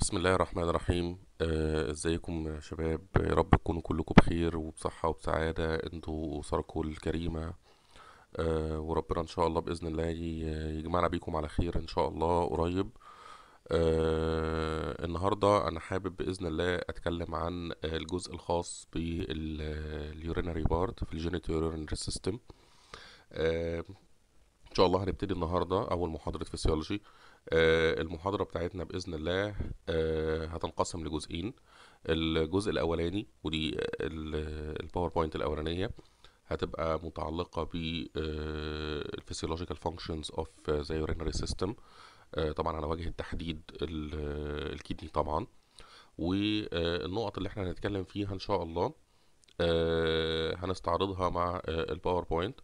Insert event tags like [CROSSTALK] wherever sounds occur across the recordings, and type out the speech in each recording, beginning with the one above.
بسم الله الرحمن الرحيم آه، ازيكم يا شباب يا رب تكونوا كلكم بخير وبصحة وبسعادة انتوا وأسركم الكريمة آه، وربنا ان شاء الله بإذن الله يجمعنا بيكم على خير ان شاء الله قريب آه، النهاردة انا حابب بإذن الله اتكلم عن الجزء الخاص باليورينري بارت في الجينيتورينري سيستم آه، ان شاء الله هنبتدي النهاردة اول محاضرة فيسيولوجي آه، المحاضرة بتاعتنا بإذن الله آه، هتنقسم لجزئين الجزء الأولاني ودي الباوربوينت الأولانية هتبقى متعلقة بالفسيولوجيكال فانكشنز اوف ذا يورينري سيستم طبعا على وجه التحديد الكيدني طبعا والنقط اللي احنا هنتكلم فيها ان شاء الله آه، هنستعرضها مع الباوربوينت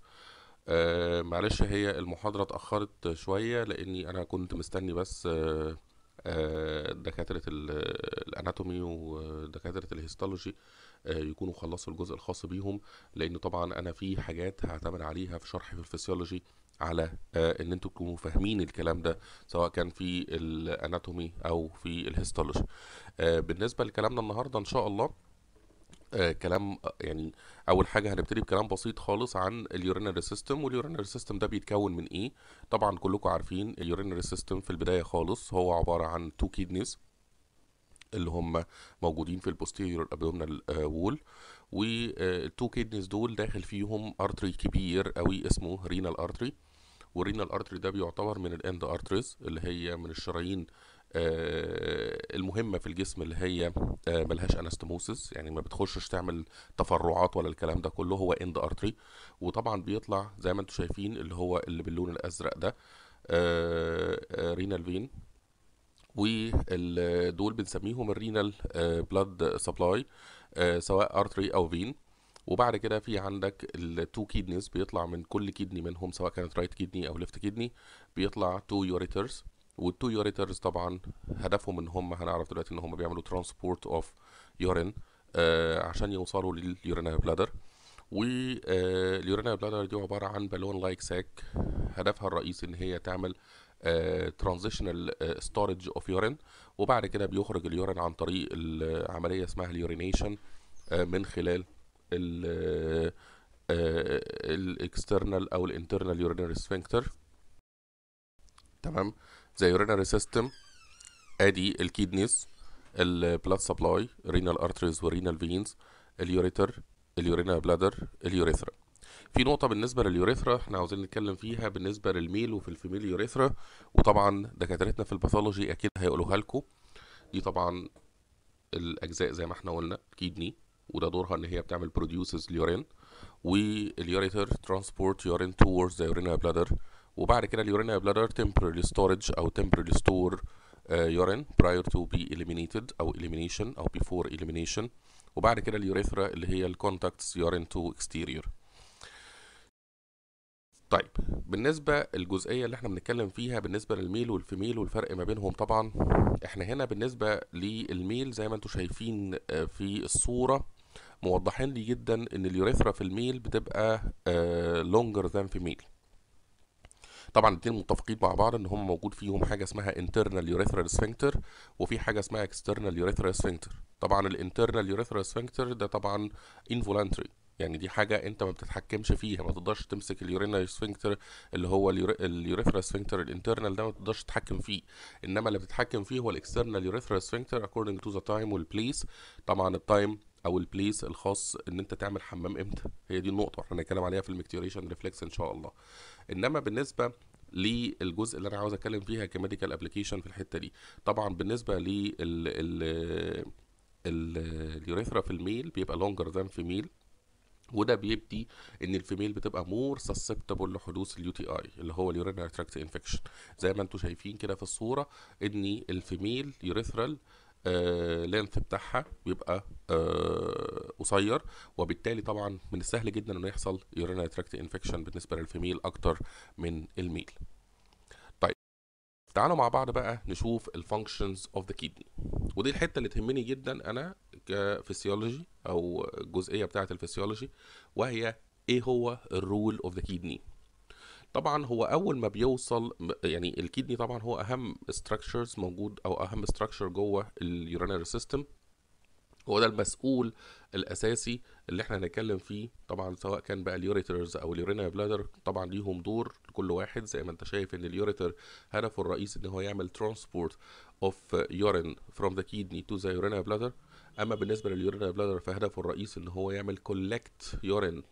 آه معلش هي المحاضرة اتأخرت شوية لأني أنا كنت مستني بس آه آه دكاترة الأناتومي ودكاترة الهيستولوجي آه، يكونوا خلصوا الجزء الخاص بيهم لأن طبعا أنا في حاجات هعتمد عليها في شرح في الفسيولوجي على آه، ان انتوا تكونوا فاهمين الكلام ده سواء كان في الاناتومي او في الهيستولوجي آه، بالنسبه لكلامنا النهارده ان شاء الله آه، كلام آه، يعني اول حاجه هنبتدي بكلام بسيط خالص عن اليورينري سيستم واليورينري سيستم ده بيتكون من ايه طبعا كلكم عارفين اليورينري سيستم في البدايه خالص هو عباره عن تو كيدنيز اللي هم موجودين في البوستيريور ابدومينال وول والتو كيدنيز دول داخل فيهم ارتري كبير قوي اسمه رينال ارتري والرينال ارتري ده بيعتبر من الاند ارتريز اللي هي من الشرايين آه، المهمه في الجسم اللي هي آه، ملهاش أناستموسس يعني ما بتخشش تعمل تفرعات ولا الكلام ده كله هو اند ارتري وطبعا بيطلع زي ما انتم شايفين اللي هو اللي باللون الازرق ده رينال فين ودول بنسميهم الرينال بلاد سبلاي سواء ارتري او فين وبعد كده في عندك التو كيدنيز بيطلع من كل كيدني منهم سواء كانت رايت كيدني او ليفت كيدني بيطلع تو يوريترز والتو يوريترز طبعا هدفهم ان هم هنعرف دلوقتي ان هم بيعملوا ترانسبورت اوف يورين عشان يوصلوا لليورينال بلادر واليورينال بلادر دي عباره عن بالون لايك ساك هدفها الرئيسي ان هي تعمل ترانزيشنال ستورج اوف يورين وبعد كده بيخرج اليورين عن طريق عمليه اسمها اليورينيشن آه، من خلال الاكسترنال آه، آه، او الانترنال يورينري سفنكتر تمام زي urinary system ادي الكيدنيز البلاد سبلاي رينال ارتريز ورينال فينز اليوريتر اليورينا بلادر اليوريثرا في نقطة بالنسبة لليوريثرا احنا عاوزين نتكلم فيها بالنسبة للميل وفي الفيميل يوريثرا وطبعا دكاترتنا في الباثولوجي اكيد هيقولوها لكم دي طبعا الاجزاء زي ما احنا قلنا كيدني وده دورها ان هي بتعمل بروديوسز اليورين واليوريتر ترانسبورت يورين towards the urinary bladder وبعد كده اليورينري بلادر temporary storage او temporary store آه، urine prior to be eliminated او elimination او before elimination وبعد كده اليوريثرا اللي هي الكونتاكتس urine to exterior طيب بالنسبة الجزئية اللي احنا بنتكلم فيها بالنسبة للميل والفيميل والفرق ما بينهم طبعا احنا هنا بالنسبة للميل زي ما انتم شايفين آه، في الصورة موضحين لي جدا ان اليوريثرا في الميل بتبقى لونجر ذان في ميل طبعا الاثنين متفقين مع بعض ان هم موجود فيهم حاجه اسمها internal urethral sphincter وفي حاجه اسمها external urethral sphincter طبعا الانترنال urethral sphincter ده طبعا involuntary يعني دي حاجة أنت ما بتتحكمش فيها ما تقدرش تمسك اليورينا سفنكتر اللي هو اليوريثرا سفنكتر الانترنال ده ما تقدرش تتحكم فيه إنما اللي بتتحكم فيه هو الاكسترنال يوريثرا سفنكتر according to the time والبليس طبعا التايم او البليس الخاص ان انت تعمل حمام امتى هي دي النقطه احنا هنتكلم عليها في المكتيوريشن ريفلكس ان شاء الله انما بالنسبه للجزء اللي انا عاوز اتكلم فيها كميديكال ابلكيشن في الحته دي طبعا بالنسبه لل ال اليوريثرا في الميل بيبقى لونجر ذان في ميل وده بيبدي ان الفيميل بتبقى مور سسبتبل لحدوث اليو تي اي اللي هو اليورينري تراكت انفكشن زي ما انتم شايفين كده في الصوره ان الفيميل يوريثرال آه لينث آه، بتاعها بيبقى آه، قصير وبالتالي طبعا من السهل جدا انه يحصل يورينال تراكت انفكشن بالنسبه للفيميل اكتر من الميل طيب تعالوا مع بعض بقى نشوف الفانكشنز اوف ذا كيدني ودي الحته اللي تهمني جدا انا كفسيولوجي او الجزئيه بتاعه الفسيولوجي وهي ايه هو الرول اوف ذا كيدني طبعا هو اول ما بيوصل يعني الكدني طبعا هو اهم ستراكشرز موجود او اهم ستراكشر جوه اليورينري سيستم هو ده المسؤول الاساسي اللي احنا هنتكلم فيه طبعا سواء كان بقى اليوريترز او اليورينري بلادر طبعا ليهم دور لكل واحد زي ما انت شايف ان اليوريتر هدفه الرئيسي ان هو يعمل ترانسبورت اوف يورين فروم ذا كيدني تو ذا يورينري بلادر اما بالنسبه لليورينري بلادر فهدفه الرئيسي ان هو يعمل كولكت يورين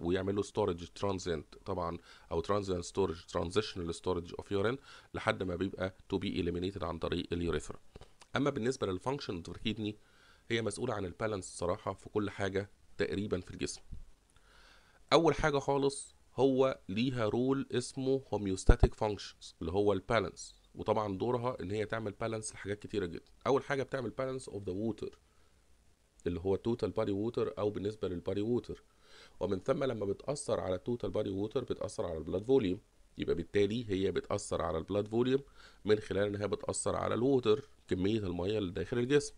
ويعمل له ستورج ترانزنت طبعا او ترانزنت ستورج ترانزيشنال ستورج اوف يورين لحد ما بيبقى تو بي اليمينيتد عن طريق اليوريثرا اما بالنسبه للفانكشن اوف الكيدني هي مسؤوله عن البالانس الصراحه في كل حاجه تقريبا في الجسم اول حاجه خالص هو ليها رول اسمه هوميوستاتيك فانكشنز اللي هو البالانس وطبعا دورها ان هي تعمل بالانس لحاجات كتيره جدا اول حاجه بتعمل بالانس اوف ذا ووتر اللي هو توتال بادي ووتر او بالنسبه للبادي ووتر ومن ثم لما بتأثر على التوتال بادي ووتر بتأثر على البلاد فوليوم يبقى بالتالي هي بتأثر على البلاد فوليوم من خلال إنها بتأثر على الووتر كمية المية اللي داخل الجسم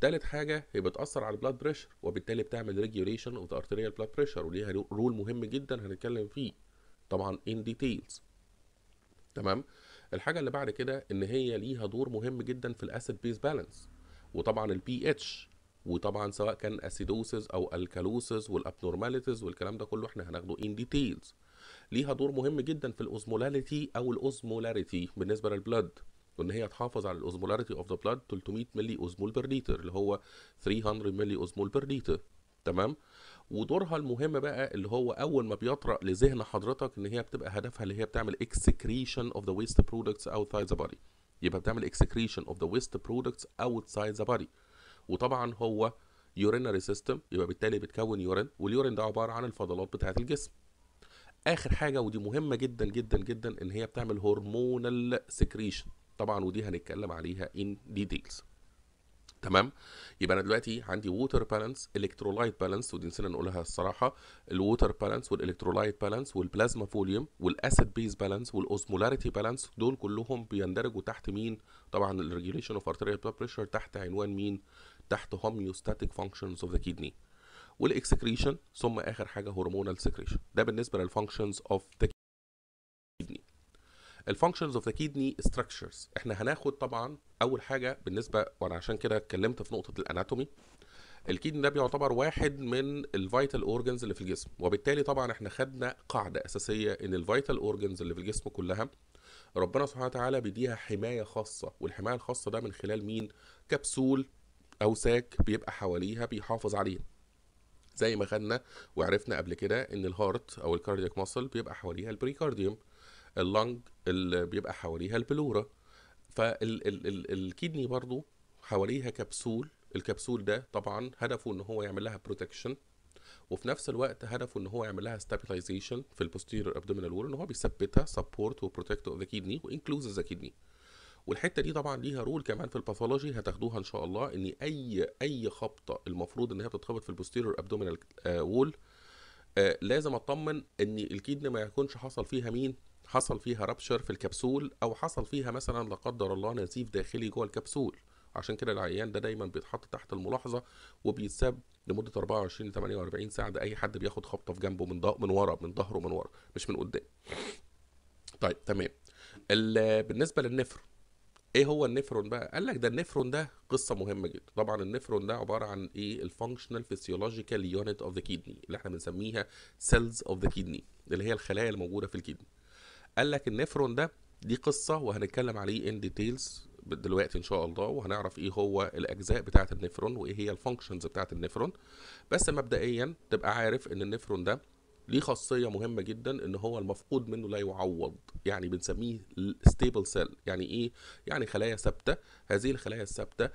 تالت حاجة هي بتأثر على البلاد بريشر وبالتالي بتعمل ريجيوليشن اوف ذا ارتريال بلاد بريشر وليها رول مهم جدا هنتكلم فيه طبعا ان ديتيلز تمام الحاجة اللي بعد كده ان هي ليها دور مهم جدا في الاسيد بيس بالانس وطبعا البي اتش وطبعا سواء كان اسيدوسز او الكالوسز والابنورماليتيز والكلام ده كله احنا هناخده ان ديتيلز ليها دور مهم جدا في الاوزمولاريتي او الاوزمولاريتي بالنسبه للبلد وان هي تحافظ على الاوزمولاريتي اوف ذا بلاد 300 ملي اوزمول بير ليتر اللي هو 300 ملي اوزمول بير ليتر تمام ودورها المهم بقى اللي هو اول ما بيطرأ لذهن حضرتك ان هي بتبقى هدفها اللي هي بتعمل اكسكريشن اوف ذا ويست برودكتس اوتسايد ذا بودي يبقى بتعمل اكسكريشن اوف ذا ويست برودكتس اوتسايد ذا بودي وطبعا هو يورينري سيستم يبقى بالتالي بتكون يورين واليورين ده عباره عن الفضلات بتاعه الجسم اخر حاجه ودي مهمه جدا جدا جدا ان هي بتعمل هرمونال سكريشن طبعا ودي هنتكلم عليها ان ديتيلز تمام يبقى انا دلوقتي عندي ووتر بالانس الكترولايت بالانس ودي نسينا نقولها الصراحه الووتر بالانس والالكترولايت بالانس والبلازما فوليوم والاسيد بيز بالانس والاوزمولاريتي بالانس دول كلهم بيندرجوا تحت مين طبعا الريجوليشن اوف ارتريال بلاد بريشر تحت عنوان مين تحت هوميوستاتيك فانكشنز اوف ذا كيدني والاكسكريشن ثم اخر حاجه هرمونال سكريشن ده بالنسبه للفانكشنز اوف ذا كيدني الفانكشنز اوف ذا كيدني ستراكشرز احنا هناخد طبعا اول حاجه بالنسبه وانا عشان كده اتكلمت في نقطه الاناتومي الكيدني ده بيعتبر واحد من الفيتال اورجنز اللي في الجسم وبالتالي طبعا احنا خدنا قاعده اساسيه ان الفيتال اورجنز اللي في الجسم كلها ربنا سبحانه وتعالى بيديها حمايه خاصه والحمايه الخاصه ده من خلال مين كبسول اوساك بيبقى حواليها بيحافظ عليها زي ما خدنا وعرفنا قبل كده ان الهارت او الكاردياك ماسل بيبقى حواليها البريكارديوم اللنج اللي بيبقى حواليها البلورا فالكدني برضو حواليها كبسول الكبسول ده طبعا هدفه ان هو يعمل لها بروتكشن وفي نفس الوقت هدفه ان هو يعمل لها stabilization في البوستيريور ابدومينال وول ان هو بيثبتها سبورت وبروتكت اوف ذا كيدني وانكلوز ذا كيدني والحته دي طبعا ليها رول كمان في الباثولوجي هتاخدوها ان شاء الله ان اي اي خبطه المفروض ان هي بتتخبط في البوستيريور ابدومينال وول لازم اطمن ان الكدن ما يكونش حصل فيها مين حصل فيها رابشر في الكبسول او حصل فيها مثلا لا قدر الله نزيف داخلي جوه الكبسول عشان كده العيان ده دايما بيتحط تحت الملاحظه وبيتساب لمده 24 ل 48 ساعه ده اي حد بياخد خبطه في جنبه من من ورا من ظهره من ورا مش من قدام طيب تمام بالنسبه للنفر ايه هو النفرون بقى قال لك ده النفرون ده قصه مهمه جدا طبعا النفرون ده عباره عن ايه الفانكشنال فيسيولوجيكال يونت اوف ذا كيدني اللي احنا بنسميها سيلز اوف ذا كيدني اللي هي الخلايا الموجوده في الكيدني قال لك النفرون ده دي قصه وهنتكلم عليه ان ديتيلز دلوقتي ان شاء الله وهنعرف ايه هو الاجزاء بتاعه النفرون وايه هي الفانكشنز بتاعه النفرون بس مبدئيا تبقى عارف ان النفرون ده ليه خاصيه مهمه جدا ان هو المفقود منه لا يعوض يعني بنسميه ستيبل سيل يعني ايه يعني خلايا ثابته هذه الخلايا الثابته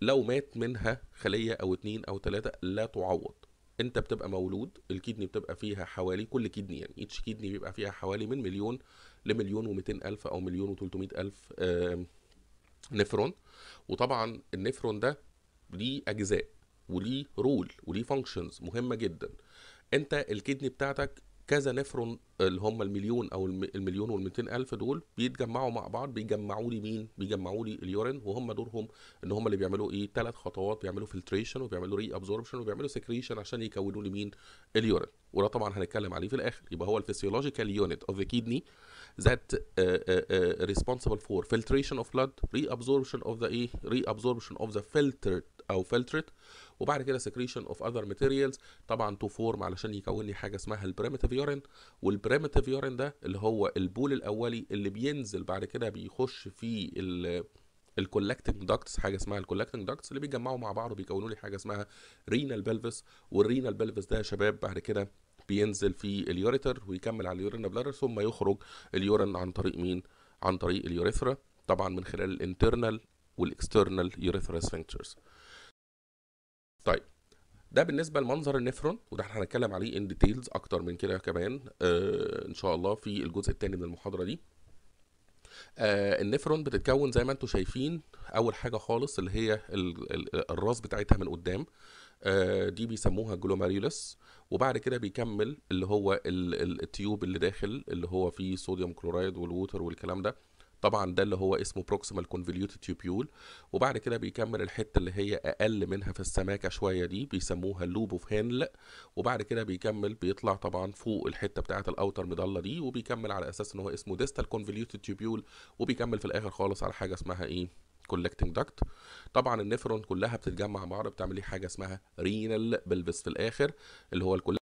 لو مات منها خليه او اتنين او تلاته لا تعوض انت بتبقى مولود الكدني بتبقى فيها حوالي كل كدني يعني ايتش كدني بيبقى فيها حوالي من مليون لمليون و الف او مليون و الف نفرون وطبعا النفرون ده ليه اجزاء وليه رول وليه فانكشنز مهمه جدا انت الكدني بتاعتك كذا نفرون اللي هم المليون او المليون وال الف دول بيتجمعوا مع بعض بيجمعوا لي مين بيجمعوا لي اليورين وهم دورهم ان هم اللي بيعملوا ايه ثلاث خطوات بيعملوا فلتريشن وبيعملوا ري ابزوربشن وبيعملوا سكريشن عشان يكونوا لي مين اليورين وده طبعا هنتكلم عليه في الاخر يبقى هو الفسيولوجيكال يونت اوف ذا كيدني ذات ريسبونسبل فور فلتريشن اوف بلاد ري ابزوربشن اوف ذا ايه ري ابزوربشن اوف ذا فلترد او فلترت وبعد كده سكريشن اوف اذر ماتيريالز طبعا تو فورم علشان يكون لي حاجه اسمها البريمتيف يورين والبريمتيف يورين ده اللي هو البول الاولي اللي بينزل بعد كده بيخش في ال الكولكتنج داكتس حاجه اسمها الكولكتنج داكتس اللي بيتجمعوا مع بعض وبيكونوا لي حاجه اسمها رينال بلفس والرينال بلفس ده يا شباب بعد كده بينزل في اليوريتر ويكمل على اليورين بلادر ثم يخرج اليورين عن طريق مين عن طريق اليوريثرا طبعا من خلال الانترنال والاكسترنال يوريثرا سفنكترز طيب ده بالنسبه لمنظر النفرون وده احنا هنتكلم عليه ان ديتيلز اكتر من كده كمان آه ان شاء الله في الجزء الثاني من المحاضره دي آه النفرون بتتكون زي ما انتم شايفين اول حاجه خالص اللي هي الراس بتاعتها من قدام آه دي بيسموها جلوماريولس وبعد كده بيكمل اللي هو التيوب اللي داخل اللي هو فيه صوديوم كلورايد والووتر والكلام ده طبعا ده اللي هو اسمه بروكسيمال كونفوليوتد تيوبيول وبعد كده بيكمل الحته اللي هي اقل منها في السماكه شويه دي بيسموها لوب اوف هنل وبعد كده بيكمل بيطلع طبعا فوق الحته بتاعه الاوتر مضله دي وبيكمل على اساس ان هو اسمه ديستال كونفوليوتد تيوبيول وبيكمل في الاخر خالص على حاجه اسمها ايه كولكتنج داكت طبعا النفرون كلها بتتجمع مع بعض بتعمل لي حاجه اسمها رينال بلبس في الاخر اللي هو الكولكتنج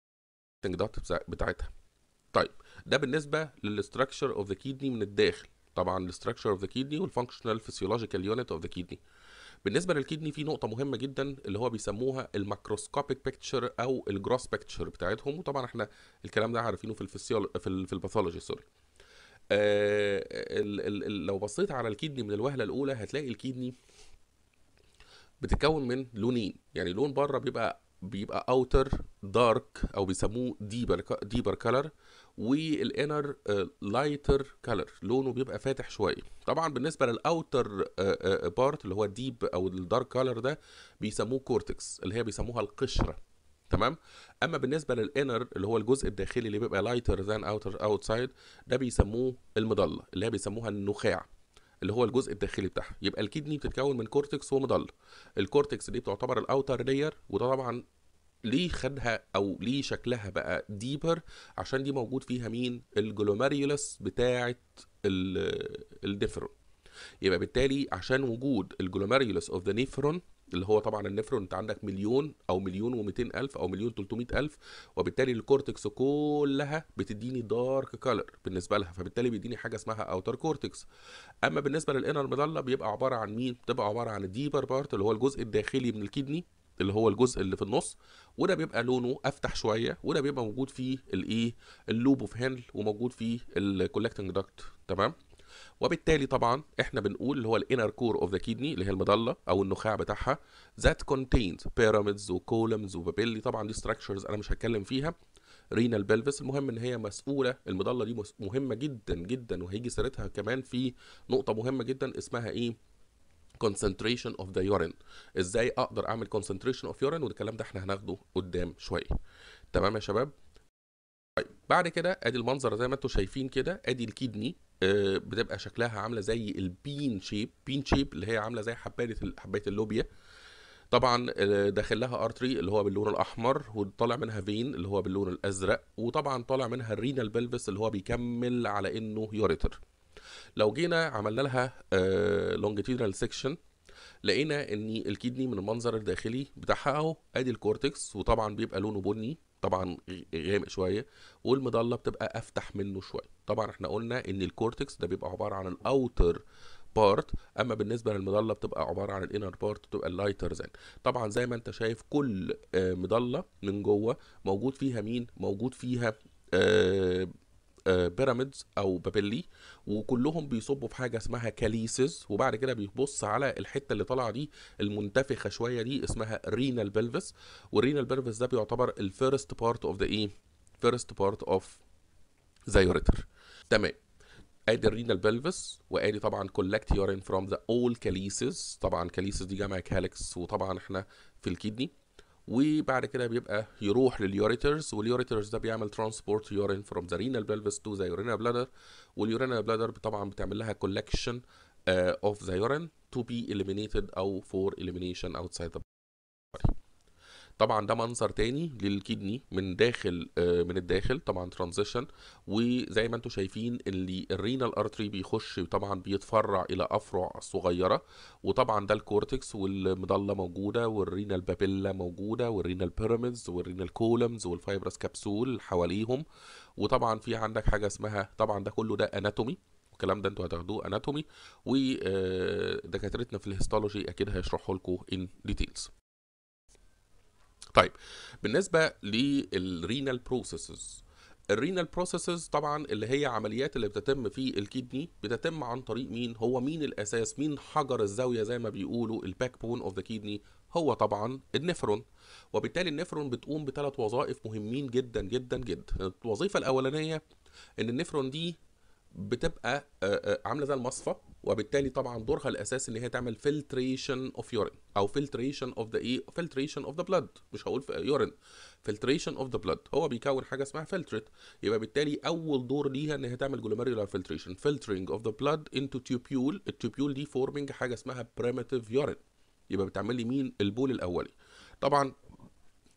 داكت بتاعتها طيب ده بالنسبه للاستراكشر اوف ذا كيدني من الداخل طبعا الاستراكشر اوف ذا كيدني والفانكشنال فيسيولوجيكال يونت اوف ذا كيدني بالنسبه للكيدني في نقطه مهمه جدا اللي هو بيسموها الماكروسكوبيك بيكتشر او الجروس بيكتشر بتاعتهم وطبعا احنا الكلام ده عارفينه في الفسيول في, في الباثولوجي سوري آه الـ الـ الـ لو بصيت على الكيدني من الوهله الاولى هتلاقي الكيدني بتتكون من لونين يعني لون بره بيبقى بيبقى اوتر دارك او بيسموه ديبر ديبر كلر والانر لايتر كلر لونه بيبقى فاتح شويه طبعا بالنسبه للاوتر آه، بارت آه، اللي هو الديب او الدارك كلر ده بيسموه كورتكس اللي هي بيسموها القشره تمام اما بالنسبه للانر اللي هو الجزء الداخلي اللي بيبقى لايتر ذان اوتر اوتسايد ده بيسموه المضله اللي هي بيسموها النخاع اللي هو الجزء الداخلي بتاعها يبقى الكدني بتتكون من كورتكس ومضله الكورتكس دي بتعتبر الاوتر لاير وده طبعا ليه خدها او ليه شكلها بقى ديبر عشان دي موجود فيها مين الجلوماريولس بتاعه النفرون يبقى بالتالي عشان وجود الجلوماريولس اوف ذا نيفرون اللي هو طبعا النفرون انت عندك مليون او مليون و الف او مليون و الف وبالتالي الكورتكس كلها بتديني دارك كالر بالنسبه لها فبالتالي بيديني حاجه اسمها اوتر كورتكس اما بالنسبه للانر مضله بيبقى عباره عن مين بتبقى عباره عن الديبر بارت اللي هو الجزء الداخلي من الكدني اللي هو الجزء اللي في النص وده بيبقى لونه افتح شويه وده بيبقى موجود فيه الايه اللوب اوف هاندل وموجود فيه الكولكتنج داكت تمام وبالتالي طبعا احنا بنقول اللي هو الانر كور اوف ذا كيدني اللي هي المضله او النخاع بتاعها ذات كونتينز بيراميدز وكولمز وبابيلي طبعا دي ستراكشرز انا مش هتكلم فيها رينال بلفس المهم ان هي مسؤوله المضله دي مهمه جدا جدا وهيجي سيرتها كمان في نقطه مهمه جدا اسمها ايه concentration of the urine ازاي اقدر اعمل concentration of urine والكلام ده احنا هناخده قدام شويه تمام يا شباب طيب بعد كده ادي المنظر زي ما انتم شايفين كده ادي الكدني آه بتبقى شكلها عامله زي البين شيب بين شيب اللي هي عامله زي حبايه حبايه اللوبيا طبعا آه، داخل لها ارتري اللي هو باللون الاحمر وطالع منها فين اللي هو باللون الازرق وطبعا طالع منها الرينال بلفس اللي هو بيكمل على انه يوريتر لو جينا عملنا لها لونجيتيودنال آه، سيكشن لقينا ان الكدني من المنظر الداخلي بتاعها اهو ادي الكورتكس وطبعا بيبقى لونه بني طبعا غامق شويه والمضله بتبقى افتح منه شويه طبعا احنا قلنا ان الكورتكس ده بيبقى عباره عن الاوتر بارت اما بالنسبه للمضله بتبقى عباره عن الانر بارت بتبقى اللايتر زين طبعا زي ما انت شايف كل آه، مضله من جوه موجود فيها مين موجود فيها آه بيراميدز او بابلي وكلهم بيصبوا في حاجه اسمها كاليسز وبعد كده بيبص على الحته اللي طالعه دي المنتفخه شويه دي اسمها رينال بلفس والرينال بلفس ده بيعتبر الفيرست بارت اوف ذا ايه فيرست بارت اوف ذا يوريتر تمام ادي الرينال بلفس وادي طبعا كولكت يورين فروم ذا اول كاليسز طبعا كاليسز دي جمع كاليكس وطبعا احنا في الكدني وبعد كده بيبقى يروح لليوريترز واليوريترز ده بيعمل ترانسبورت يورين فروم ذا رينال بلفس تو ذا يورينال بلادر واليورينال بلادر طبعا بتعمل لها كولكشن اوف ذا يورين تو بي اليمينيتد او فور اليمينيشن اوتسايد ذا طبعا ده منظر تاني للكدني من داخل آه، من الداخل طبعا ترانزيشن وزي ما انتم شايفين اللي الرينال ارتري بيخش طبعا بيتفرع الى افرع صغيره وطبعا ده الكورتكس والمضله موجوده والرينال بابيلا موجوده والرينال بيراميدز والرينال كولمز والفايبرس كبسول حواليهم وطبعا في عندك حاجه اسمها طبعا ده كله ده اناتومي الكلام ده انتوا هتاخدوه اناتومي ودكاترتنا آه، في الهيستولوجي اكيد هيشرحوا لكم ان ديتيلز طيب بالنسبه للرينال بروسيسز الرينال بروسيسز طبعا اللي هي عمليات اللي بتتم في الكدني بتتم عن طريق مين هو مين الاساس مين حجر الزاويه زي ما بيقولوا الباك بون اوف ذا كيدني هو طبعا النفرون وبالتالي النفرون بتقوم بثلاث وظائف مهمين جدا جدا جدا الوظيفه الاولانيه ان النفرون دي بتبقى آه، آه، عامله زي المصفى وبالتالي طبعا دورها الاساسي ان هي تعمل فلتريشن اوف يورين او فلتريشن اوف ذا ايه فلتريشن اوف ذا بلاد مش هقول يورين فلتريشن اوف ذا بلاد هو بيكون حاجه اسمها فلترت يبقى بالتالي اول دور ليها ان هي تعمل جلوميرولار فلتريشن فلترنج اوف ذا بلاد انتو تيوبيول التيوبيول دي فورمنج حاجه اسمها بريمتيف يورين يبقى بتعمل لي مين البول الاولي طبعا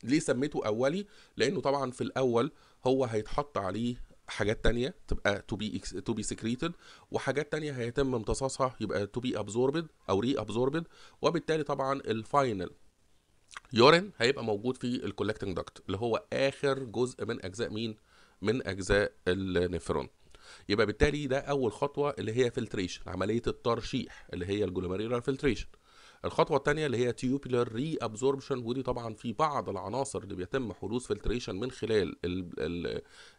ليه سميته اولي لانه طبعا في الاول هو هيتحط عليه حاجات تانية تبقى تو بي تو بي سكريتد وحاجات تانية هيتم امتصاصها يبقى تو بي ابزوربد او ري ابزوربد وبالتالي طبعا الفاينل يورين هيبقى موجود في الكولكتنج داكت اللي هو اخر جزء من اجزاء مين من اجزاء النفرون يبقى بالتالي ده اول خطوه اللي هي فلتريشن عمليه الترشيح اللي هي الجلوميرولار فلتريشن الخطوه الثانيه اللي هي تيوبولر ري ابزوربشن ودي طبعا في بعض العناصر اللي بيتم حدوث فلتريشن من خلال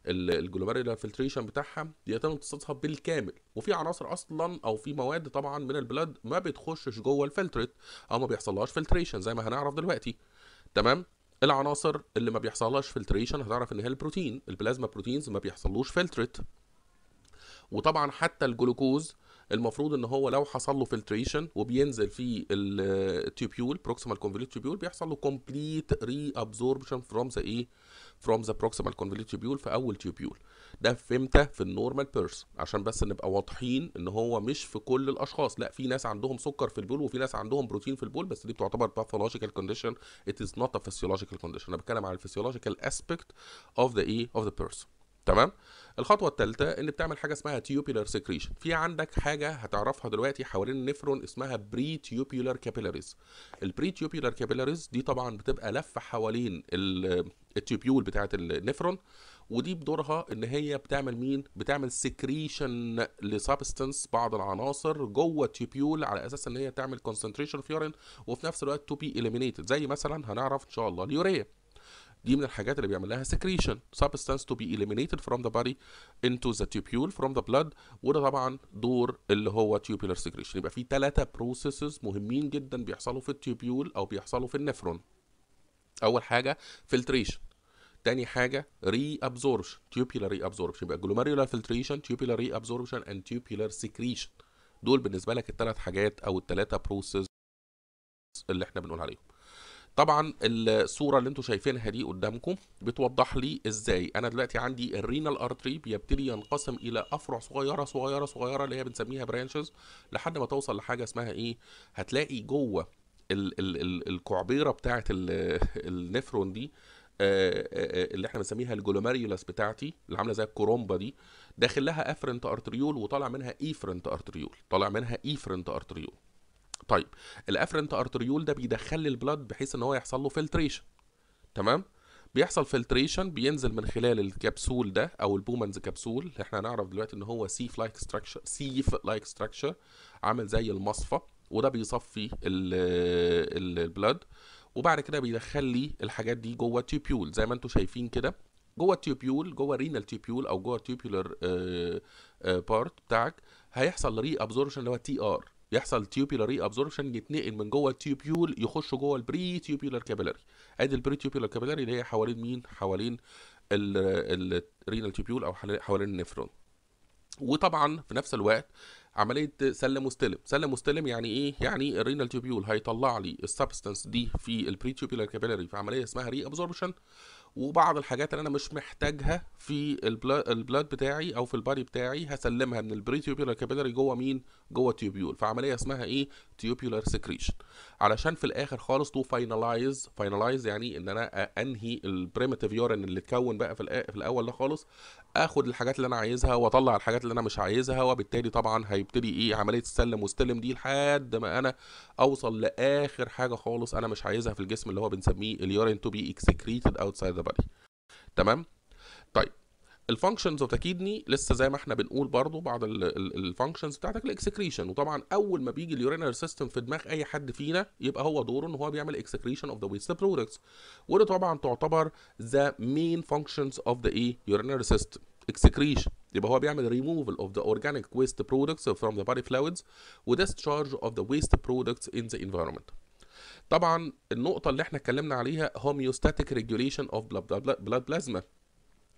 الجلوميريلا فلتريشن بتاعها بيتم امتصاصها بالكامل وفي عناصر اصلا او في مواد طبعا من البلاد ما بتخشش جوه الفلتريت او ما بيحصلهاش فلتريشن زي ما هنعرف دلوقتي تمام العناصر اللي ما بيحصلهاش فلتريشن هتعرف ان هي البروتين البلازما بروتينز ما بيحصلوش فلتريت وطبعا حتى الجلوكوز المفروض ان هو لو حصل له فلتريشن وبينزل في التيوبيول بروكسيمال كونفوليت تيوبيول بيحصل له كومبليت ري ابزوربشن فروم ذا ايه فروم ذا بروكسيمال كونفوليت تيوبيول في اول تيوبيول ده في امتى في النورمال بيرسون عشان بس نبقى واضحين ان هو مش في كل الاشخاص لا في ناس عندهم سكر في البول وفي ناس عندهم بروتين في البول بس دي بتعتبر باثولوجيكال كونديشن ات از نوت ا فيسيولوجيكال كونديشن انا بتكلم على الفيسيولوجيكال اسبيكت اوف ذا ايه اوف ذا بيرسون تمام الخطوه الثالثه ان بتعمل حاجه اسمها تيوبيلر سكريشن في عندك حاجه هتعرفها دلوقتي حوالين النفرون اسمها بري تيوبيلر كابيلاريز البري تيوبيلر كابيلاريز دي طبعا بتبقى لفه حوالين التيوبيول بتاعه النفرون ودي بدورها ان هي بتعمل مين بتعمل سكريشن لسبستنس بعض العناصر جوه التيوبيول على اساس ان هي تعمل كونسنتريشن فيورين وفي نفس الوقت تو بي اليمينيتد زي مثلا هنعرف ان شاء الله اليوريا دي من الحاجات اللي بيعمل لها secretion substance to be eliminated from the body into the tubule from the blood وده طبعا دور اللي هو tubular secretion يبقى في ثلاثة processes مهمين جدا بيحصلوا في التوبيول او بيحصلوا في النفرون اول حاجة filtration تاني حاجة reabsorption tubular reabsorption يبقى glomerular filtration tubular reabsorption and tubular secretion دول بالنسبة لك الثلاث حاجات او الثلاثة process اللي احنا بنقول عليهم طبعا الصوره اللي انتم شايفينها دي قدامكم بتوضح لي ازاي انا دلوقتي عندي الرينال ارتري بيبتدي ينقسم الى افرع صغيره صغيره صغيره اللي هي بنسميها برانشز لحد ما توصل لحاجه اسمها ايه هتلاقي جوه ال ال ال الكعبيره بتاعه النفرون دي آه، آه، آه، اللي احنا بنسميها الجلوماريولاس بتاعتي اللي عامله زي الكرومبا دي داخل لها افرنت ارتريول وطالع منها ايفرنت ارتريول طالع منها ايفرنت ارتريول طيب الافرنت ارتريول ده بيدخل لي البلد بحيث ان هو يحصل له فلتريشن تمام بيحصل فلتريشن بينزل من خلال الكبسول ده او البومنز كبسول اللي احنا هنعرف دلوقتي ان هو سيف لايك ستراكشر سيف لايك ستراكشر عامل زي المصفى وده بيصفي البلد وبعد كده بيدخل لي الحاجات دي جوه التيوبيول زي ما انتم شايفين كده جوه التيوبيول جوه الرينال تيوبيول او جوه التيوبيولر آه، بارت آه، بتاعك هيحصل ري ابزوربشن اللي هو تي ار يحصل تيوبيلاري ابزوربشن يتنقل من جوه التيوبيول يخش جوه البري تيوبيولار كابيلاري ادي البري تيوبيولار كابيلاري اللي هي حوالين مين حوالين الرينال تيوبيول او حوالين النفرون وطبعا في نفس الوقت عمليه سلم واستلم سلم واستلم يعني ايه يعني الرينال تيوبيول هيطلع لي السبستنس دي في البري تيوبيولار كابيلاري في عمليه اسمها ري ابزوربشن وبعض الحاجات اللي انا مش محتاجها في البلاد بتاعي او في البادي بتاعي هسلمها من البري تيوبيولار كابيلاري جوه مين جوه تيوبيول فعمليه اسمها ايه تيوبيولار سكريشن علشان في الاخر خالص تو فاينلايز فاينلايز يعني ان انا انهي البريمتيف يورين اللي اتكون بقى في, في الاول ده خالص اخد الحاجات اللي انا عايزها واطلع الحاجات اللي انا مش عايزها وبالتالي طبعا هيبتدي ايه عمليه السلم واستلم دي لحد ما انا اوصل لاخر حاجه خالص انا مش عايزها في الجسم اللي هو بنسميه اليورين تو بي اكسكريتد اوتسايد ذا بادي تمام طيب الفانكشنز اوف لسه زي ما احنا بنقول برضو بعض الفانكشنز بتاعتك الاكسكريشن وطبعا اول ما بيجي اليورينال سيستم في دماغ اي حد فينا يبقى هو دوره ان هو بيعمل اكسكريشن اوف ذا ويست برودكتس وده طبعا تعتبر ذا مين فانكشنز اوف ذا ايه يورينال سيستم اكسكريشن يبقى هو بيعمل ريموفال اوف ذا اورجانيك ويست برودكتس فروم ذا بادي فلويدز وديسشارج اوف ذا ويست برودكتس ان ذا انفايرمنت طبعا النقطه اللي احنا اتكلمنا عليها هوميوستاتيك ريجوليشن اوف بلاد بلازما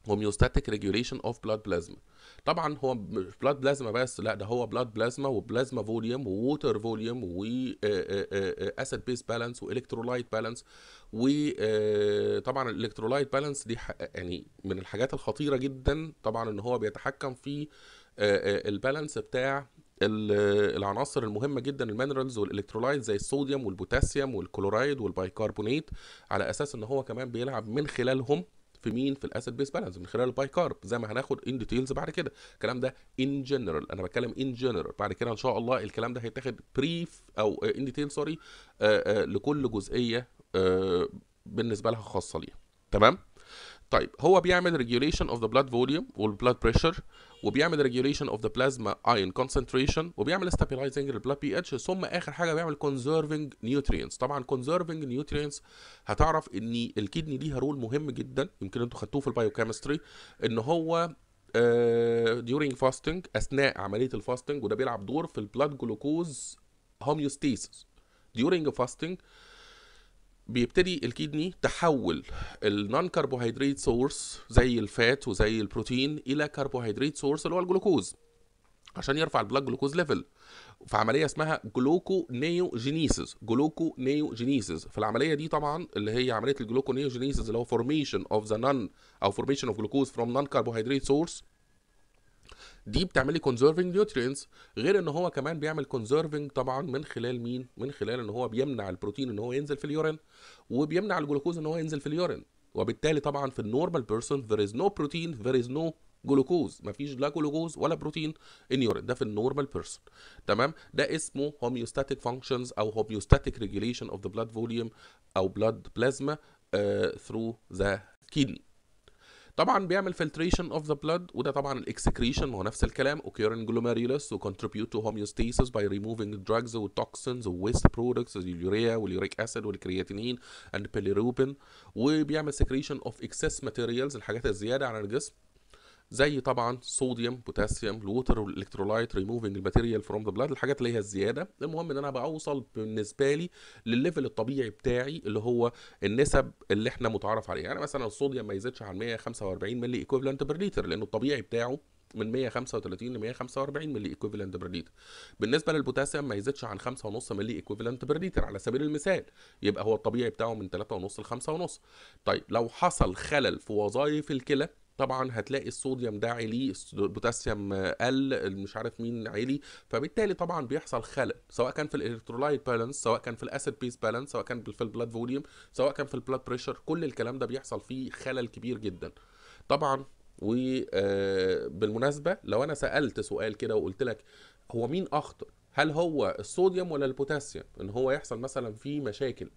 هوميوستاتيك ريجوليشن اوف بلاد بلازما طبعا هو مش بلاد بلازما بس لا ده هو بلاد بلازما وبلازما فوليوم ووتر فوليوم و اسيد بيس بالانس والكترولايت بالانس وطبعا الالكترولايت بالانس دي يعني من الحاجات الخطيره جدا طبعا ان هو بيتحكم في آه، آه، البالانس بتاع العناصر المهمه جدا المينرالز والالكترولايت زي الصوديوم والبوتاسيوم والكلورايد والبايكربونات على اساس ان هو كمان بيلعب من خلالهم في مين في الاسيد بيس بالانس من خلال البايكارب زي ما هناخد ان ديتيلز بعد كده الكلام ده ان جنرال انا بتكلم ان جنرال بعد كده ان شاء الله الكلام ده هيتاخد بريف او ان ديتيل سوري لكل جزئيه آه، بالنسبه لها خاصه ليها تمام طيب هو بيعمل of اوف ذا volume فوليوم blood pressure وبيعمل regulation اوف ذا بلازما ion concentration وبيعمل stabilizing the blood pH ثم اخر حاجه بيعمل conserving nutrients طبعا conserving nutrients هتعرف ان الكدني ليها رول مهم جدا يمكن انتوا خدتوه في البايوكيمستري ان هو آه، during fasting اثناء عمليه الفاستنج وده بيلعب دور في البلاد جلوكوز هوميوستيسس during fasting uh, بيبتدي الكدني تحول النون كربوهيدرات سورس زي الفات وزي البروتين الى كربوهيدرات سورس اللي هو الجلوكوز عشان يرفع البلاك جلوكوز ليفل في عمليه اسمها جلوكو نيو جينيسيس جلوكو نيو جينيسيس في العمليه دي طبعا اللي هي عمليه الجلوكو نيو جينيسيس اللي هو فورميشن اوف ذا نون او فورميشن اوف جلوكوز فروم نون كربوهيدرات سورس دي بتعملي كونزرفنج نيوترينز غير ان هو كمان بيعمل كونزرفنج طبعا من خلال مين من خلال ان هو بيمنع البروتين ان هو ينزل في اليورين وبيمنع الجلوكوز ان هو ينزل في اليورين وبالتالي طبعا في النورمال بيرسون ذير از نو بروتين ذير از نو جلوكوز مفيش لا جلوكوز ولا بروتين ان يورين ده في النورمال بيرسون تمام ده اسمه هوميوستاتيك فانكشنز او هوميوستاتيك ريجوليشن اوف ذا بلاد فوليوم او بلاد بلازما ثرو ذا كيدني طبعا بيعمل فلتريشن اوف ذا بلاد وده طبعا الاكسكريشن هو نفس الكلام اوكيرن جلوميريولس وكونتريبيوت تو هوميوستاسيس باي ريموفينج دراجز والتوكسينز وويست برودكتس اليوريا واليوريك اسيد والكرياتينين اند بيليروبين وبيعمل سكريشن اوف اكسس ماتيريالز الحاجات الزياده على الجسم زي طبعا صوديوم بوتاسيوم الووتر والالكترولايت ريموفنج الماتيريال فروم ذا بلاد الحاجات اللي هي الزياده المهم ان انا بوصل بالنسبه لي للليفل الطبيعي بتاعي اللي هو النسب اللي احنا متعارف عليها يعني مثلا الصوديوم ما يزيدش عن 145 ملي ايكويفالنت بير لتر لانه الطبيعي بتاعه من 135 ل 145 ملي ايكويفالنت بير لتر بالنسبه للبوتاسيوم ما يزيدش عن 5.5 ملي ايكويفالنت بير لتر على سبيل المثال يبقى هو الطبيعي بتاعه من 3.5 ل 5.5 طيب لو حصل خلل في وظائف الكلى طبعا هتلاقي الصوديوم ده عالي البوتاسيوم قل مش عارف مين عالي فبالتالي طبعا بيحصل خلل سواء كان في الالكترولايت بالانس سواء كان في الاسيد بيس بالانس سواء كان في البلاد فوليوم سواء كان في البلاد بريشر كل الكلام ده بيحصل فيه خلل كبير جدا طبعا وبالمناسبه آه، لو انا سالت سؤال كده وقلت لك هو مين اخطر هل هو الصوديوم ولا البوتاسيوم ان هو يحصل مثلا فيه مشاكل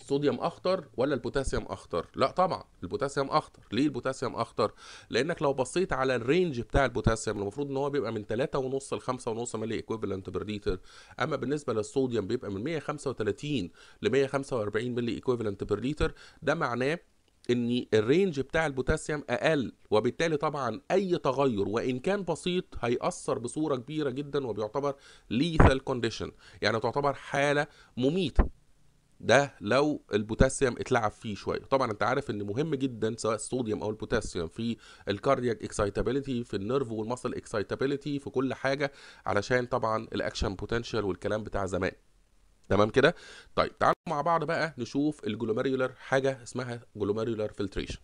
الصوديوم اخطر ولا البوتاسيوم اخطر لا طبعا البوتاسيوم اخطر ليه البوتاسيوم اخطر لانك لو بصيت على الرينج بتاع البوتاسيوم المفروض ان هو بيبقى من 3.5 ل 5.5 ملي ايكويفالنت بير لتر اما بالنسبه للصوديوم بيبقى من 135 ل 145 ملي ايكويفالنت بير لتر ده معناه ان الرينج بتاع البوتاسيوم اقل وبالتالي طبعا اي تغير وان كان بسيط هيأثر بصوره كبيره جدا وبيعتبر lethal condition يعني تعتبر حاله مميته ده لو البوتاسيوم اتلعب فيه شويه طبعا انت عارف ان مهم جدا سواء الصوديوم او البوتاسيوم في الكاردياك اكسايتابيليتي في النيرف والمسل اكسايتابيليتي في كل حاجه علشان طبعا الاكشن بوتنشال والكلام بتاع زمان تمام كده طيب تعالوا مع بعض بقى نشوف الجلوميريولر حاجه اسمها جلوميريولر فلتريشن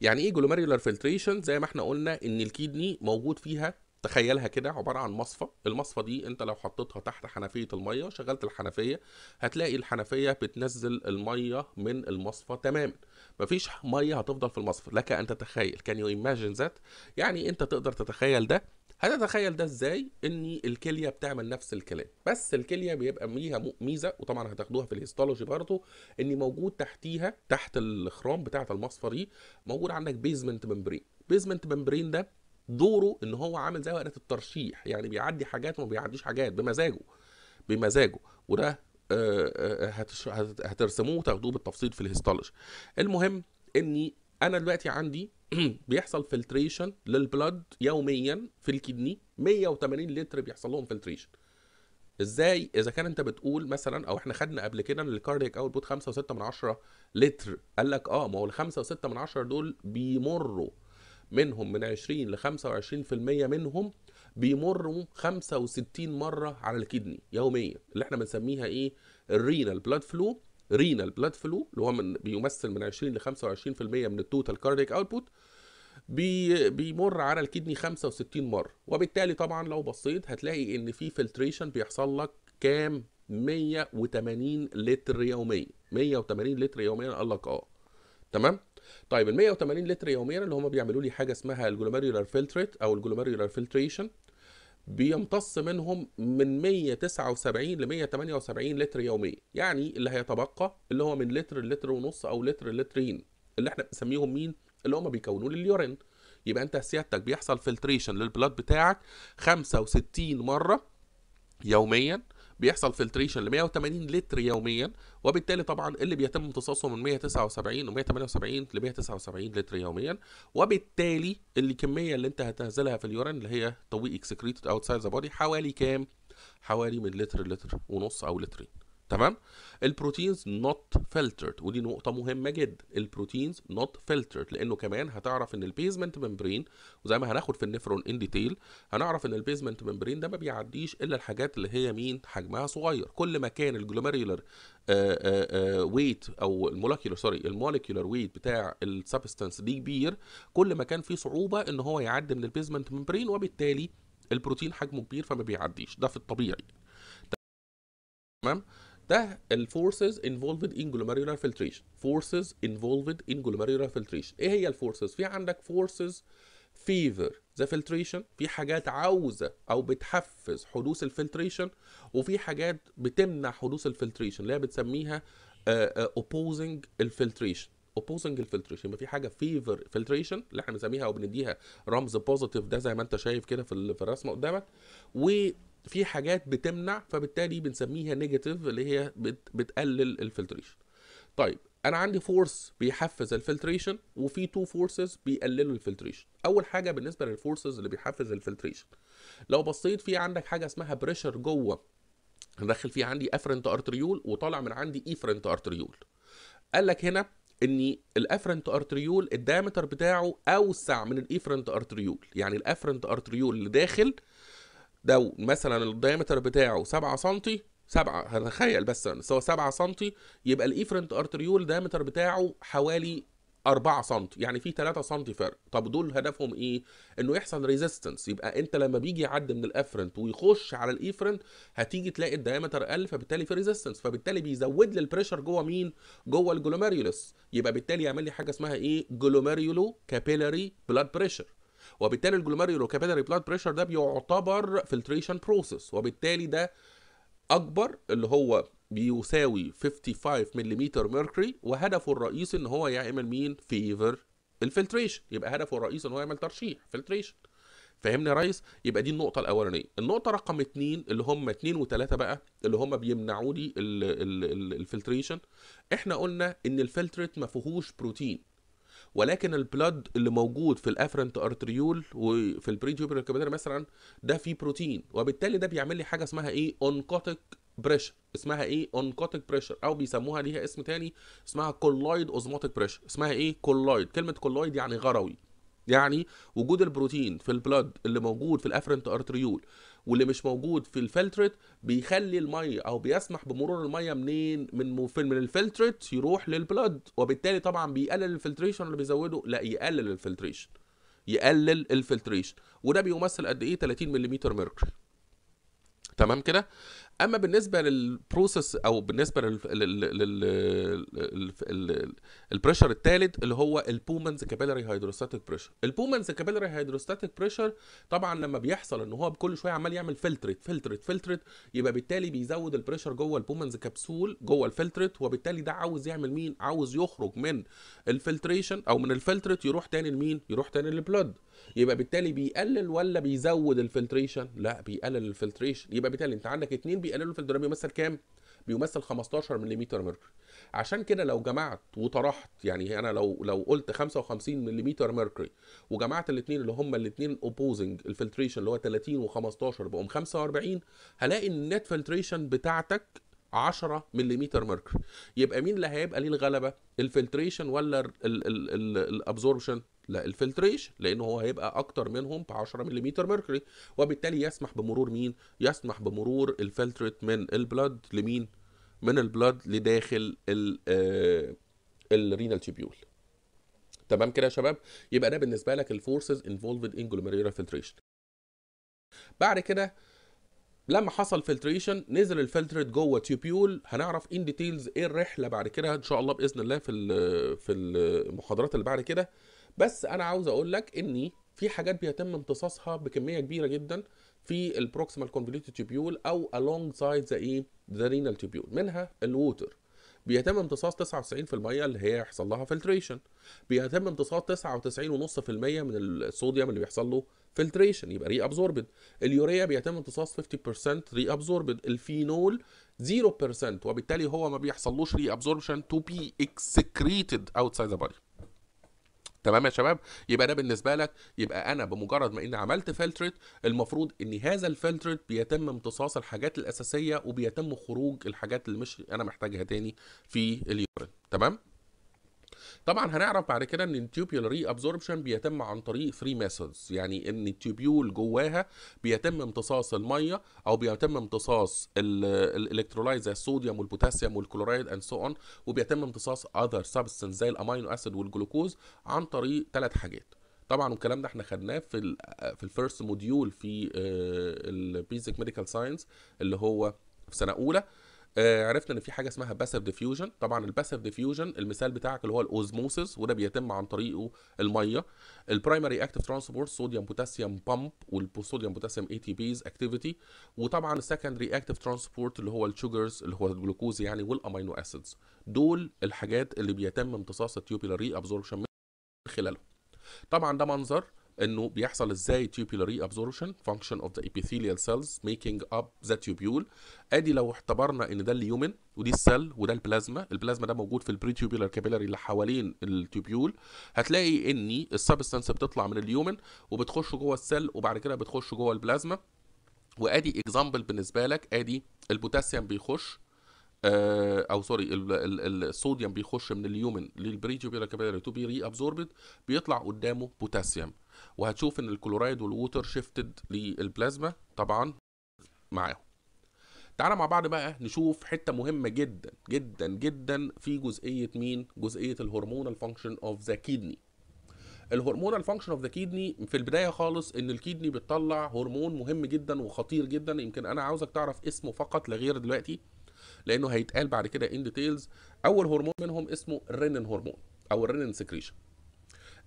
يعني ايه جلوميريولر فلتريشن زي ما احنا قلنا ان الكيدني موجود فيها تخيلها كده عباره عن مصفى المصفى دي انت لو حطيتها تحت حنفيه الميه شغلت الحنفيه هتلاقي الحنفيه بتنزل الميه من المصفى تماما مفيش ميه هتفضل في المصفى لك ان تتخيل كان يو ايماجن ذات يعني انت تقدر تتخيل ده هتتخيل ده ازاي ان الكليه بتعمل نفس الكلام بس الكليه بيبقى ليها ميزه وطبعا هتاخدوها في الهيستولوجي برضه ان موجود تحتيها تحت الاخرام بتاعه المصفى دي موجود عندك بيزمنت ممبرين بيزمنت ممبرين ده دوره ان هو عامل زي وقت الترشيح يعني بيعدي حاجات وما بيعديش حاجات بمزاجه بمزاجه وده آه، آه، هترسموه وتاخدوه بالتفصيل في الهيستولوجي المهم اني انا دلوقتي عندي [CLEARS THROAT] بيحصل فلتريشن للبلد يوميا في الكدني 180 لتر بيحصل لهم فلتريشن ازاي اذا كان انت بتقول مثلا او احنا خدنا قبل كده ان الكاردياك اوت بوت 5.6 من 10 لتر قال لك اه ما هو ال 5.6 من 10 دول بيمروا منهم من 20 ل 25% منهم بيمروا 65 مره على الكدني يوميا اللي احنا بنسميها ايه الرينال بلاد فلو رينال بلاد فلو اللي هو من بيمثل من 20 ل 25% من التوتال كارديك اوتبوت بي بيمر على الكدني 65 مره وبالتالي طبعا لو بصيت هتلاقي ان في فلتريشن بيحصل لك كام 180 لتر يوميا 180 لتر يوميا قال لك اه تمام طيب ال 180 لتر يوميا اللي هم بيعملوا لي حاجه اسمها الجلوميرولار فلتريت او الجلوميرولار فلتريشن بيمتص منهم من 179 ل 178 لتر يوميا يعني اللي هيتبقى اللي هو من لتر لتر ونص او لتر لترين اللي احنا بنسميهم مين اللي هم بيكونوا لي اليورين يبقى انت سيادتك بيحصل فلتريشن للبلاد بتاعك 65 مره يوميا بيحصل فلتريشن ل 180 لتر يوميا وبالتالي طبعا اللي بيتم امتصاصه من 179 و 178 ل 179 لتر يوميا وبالتالي الكميه اللي انت هتنزلها في اليورين اللي هي تو اكسكريتد اوتسايد ذا بودي حوالي كام؟ حوالي من لتر لتر ونص او لترين تمام البروتينز نوت فلترد ودي نقطه مهمه جدا البروتينز نوت فلترد لانه كمان هتعرف ان البيزمنت ممبرين وزي ما هناخد في النفرون ان ديتيل هنعرف ان البيزمنت ممبرين ده ما بيعديش الا الحاجات اللي هي مين حجمها صغير كل ما كان الجلوميرولر ويت آه، آه، آه، او المولكيولر سوري المولكيولر ويت بتاع السبستانس دي كبير كل ما كان في صعوبه ان هو يعدي من البيزمنت ممبرين وبالتالي البروتين حجمه كبير فما بيعديش ده في الطبيعي تمام ده الفورسز انفولفد ان جلوميرولار فلتريشن فورسز انفولفد ان جلوميرولار فلتريشن ايه هي الفورسز في عندك فورسز فيفر ذا فلتريشن في حاجات عاوزه او بتحفز حدوث الفلتريشن وفي حاجات بتمنع حدوث الفلتريشن اللي هي بتسميها اوبوزنج آه، آه، الفلتريشن اوبوزنج الفلتريشن يبقى في حاجه فيفر فلتريشن اللي احنا بنسميها او بنديها رمز بوزيتيف ده زي ما انت شايف كده في الرسمه قدامك و في حاجات بتمنع فبالتالي بنسميها نيجاتيف اللي هي بت بتقلل الفلتريشن طيب انا عندي فورس بيحفز الفلتريشن وفي تو فورسز بيقللوا الفلتريشن اول حاجه بالنسبه للفورسز اللي بيحفز الفلتريشن لو بصيت في عندك حاجه اسمها بريشر جوه داخل فيه عندي افرنت ارتريول وطالع من عندي افرنت ارتريول قال لك هنا ان الافرنت ارتريول الدايمتر بتاعه اوسع من الافرنت ارتريول يعني الافرنت ارتريول اللي داخل ده مثلا الدايمتر بتاعه 7 سم 7 هتخيل بس بس هو 7 سم يبقى الايفرنت ارتريول دايمتر بتاعه حوالي 4 سم يعني في 3 سم فرق طب دول هدفهم ايه انه يحصل ريزيستنس يبقى انت لما بيجي يعدي من الافرنت ويخش على الايفرنت هتيجي تلاقي الدايمتر قل فبالتالي في ريزيستنس فبالتالي بيزود لي البريشر جوه مين جوه الجلوميريولس يبقى بالتالي يعمل لي حاجه اسمها ايه جلوميريولو كابيلاري بلاد بريشر وبالتالي الجلوميرولو كابيلاري بلاد بريشر ده بيعتبر فلتريشن بروسيس وبالتالي ده اكبر اللي هو بيساوي 55 ملم ميركوري وهدفه الرئيسي ان هو يعمل مين فيفر الفلتريشن يبقى هدفه الرئيسي ان هو يعمل ترشيح فلتريشن فاهمني يا ريس يبقى دي النقطه الاولانيه النقطه رقم اتنين اللي هم اتنين وتلاته بقى اللي هم بيمنعوا لي الفلتريشن احنا قلنا ان الفلتريت ما فيهوش بروتين ولكن البلاد اللي موجود في الافرنت ارتريول وفي البري جوبرال كابيلاري مثلا ده فيه بروتين وبالتالي ده بيعمل لي حاجه اسمها ايه اونكوتيك بريشر اسمها ايه اونكوتيك بريشر او بيسموها ليها اسم تاني اسمها كولويد اوزموتيك بريشر اسمها ايه كولويد كلمه كولويد يعني غروي يعني وجود البروتين في البلد اللي موجود في الافرنت ارتريول واللي مش موجود في الفلترت بيخلي الميه او بيسمح بمرور الميه منين من من الفلترت يروح للبلد وبالتالي طبعا بيقلل الفلتريشن ولا بيزوده لا يقلل الفلتريشن يقلل الفلتريشن وده بيمثل قد ايه 30 ملم مركري تمام كده اما بالنسبه للبروسيس او بالنسبه لل البريشر الثالث اللي هو البومنز كابيلاري هيدروستاتيك بريشر البومنز كابيلاري هيدروستاتيك بريشر طبعا لما بيحصل ان هو كل شويه عمال يعمل فلترت فلترت فلترت يبقى بالتالي بيزود البريشر جوه البومنز كبسول جوه الفلترت وبالتالي ده عاوز يعمل مين عاوز يخرج من الفلتريشن او من الفلترت يروح تاني لمين يروح تاني للبلود يبقى بالتالي بيقلل ولا بيزود الفلتريشن لا بيقلل الفلتريشن يبقى بالتالي انت عندك اتنين بيقللوا الفلتريشن بيمثل كام بيمثل 15 ملم مركري عشان كده لو جمعت وطرحت يعني انا لو لو قلت 55 ملم مركري وجمعت الاثنين اللي هم الاثنين اوبوزنج الفلتريشن اللي هو 30 و15 بقوم 45 هلاقي النت فلتريشن بتاعتك 10 ملم مركر يبقى مين اللي هيبقى ليه الغلبه الفلتريشن ولا الابزوربشن لا الفلتريشن لان هو هيبقى اكتر منهم ب 10 ملم مركري وبالتالي يسمح بمرور مين يسمح بمرور الفلتريت من البلاد لمين من البلاد لداخل الرينال تيبيول آه، تمام كده يا شباب يبقى ده بالنسبه لك الفورسز انفولفد ان جلوميرولار فلتريشن بعد كده لما حصل فلتريشن نزل الفلترت جوه تيوبيول هنعرف ان ديتيلز ايه الرحله بعد كده ان شاء الله باذن الله في في المحاضرات اللي بعد كده بس انا عاوز اقول لك ان في حاجات بيتم امتصاصها بكميه كبيره جدا في البروكسيمال كونفوليوتد تيوبيول او الونج سايد ذا ايه ذا رينال تيوبيول منها الووتر بيتم امتصاص 99% اللي هي يحصل لها فلتريشن بيتم امتصاص 99.5% من الصوديوم اللي بيحصل له فلتريشن يبقى ري ابزوربد اليوريا بيتم امتصاص 50% ري ابزوربد الفينول 0% وبالتالي هو ما بيحصلوش ري ابزوربشن تو بي اكسكريتد اوتسايد ذا بودي تمام يا شباب يبقى ده بالنسبه لك يبقى انا بمجرد ما اني عملت فلترت المفروض ان هذا الفلترت بيتم امتصاص الحاجات الاساسيه وبيتم خروج الحاجات اللي مش انا محتاجها تاني في اليورين تمام طبعا هنعرف بعد كده ان التيوبيول ري ابزوربشن بيتم عن طريق 3 ميثودز يعني ان التيوبيول جواها بيتم امتصاص الميه او بيتم امتصاص الالكترولايت زي الصوديوم والبوتاسيوم والكلورايد اند سو اون وبيتم امتصاص اذر سبستنس زي الامينو اسيد والجلوكوز عن طريق ثلاث حاجات طبعا والكلام ده احنا خدناه في الـ في الفيرست موديول في البيزك ميديكال ساينس اللي هو في سنه اولى آه عرفنا ان في حاجه اسمها باسيف ديفيوجن طبعا الباسيف ديفيوجن المثال بتاعك اللي هو الاوزموسيس وده بيتم عن طريقه الميه البرايمري اكتف ترانسبورت صوديوم بوتاسيوم بامب والصوديوم بوتاسيوم اي تي بيز اكتيفيتي وطبعا السكندري اكتف ترانسبورت اللي هو الشوجرز اللي هو الجلوكوز يعني والامينو اسيدز دول الحاجات اللي بيتم امتصاص التيوبيلاري ابزوربشن من خلالهم طبعا ده منظر انه بيحصل ازاي tubular reabsorption function of the epithelial cells making up the tubule ادي لو اعتبرنا ان ده اليومن ودي السل وده البلازما البلازما ده موجود في البريتيوبيولار كابيلاري اللي حوالين التوبيول هتلاقي ان السبستانس بتطلع من اليومن وبتخش جوه السل وبعد كده بتخش جوه البلازما وادي اكزامبل بالنسبه لك ادي البوتاسيوم بيخش آه، او سوري الصوديوم بيخش من اليومن للبريجيو كابيلاري تو بي ري ابزوربد بيطلع قدامه بوتاسيوم وهتشوف ان الكلورايد والووتر شيفتد للبلازما طبعا معاهم تعالى مع بعض بقى نشوف حته مهمه جدا جدا جدا في جزئيه مين جزئيه الهرمونال فانكشن اوف ذا كيدني الهرمونال فانكشن اوف ذا كيدني في البدايه خالص ان الكيدني بتطلع هرمون مهم جدا وخطير جدا يمكن انا عاوزك تعرف اسمه فقط لغير دلوقتي لانه هيتقال بعد كده ان ديتيلز اول هرمون منهم اسمه الرنين هرمون او الرنين سكريشن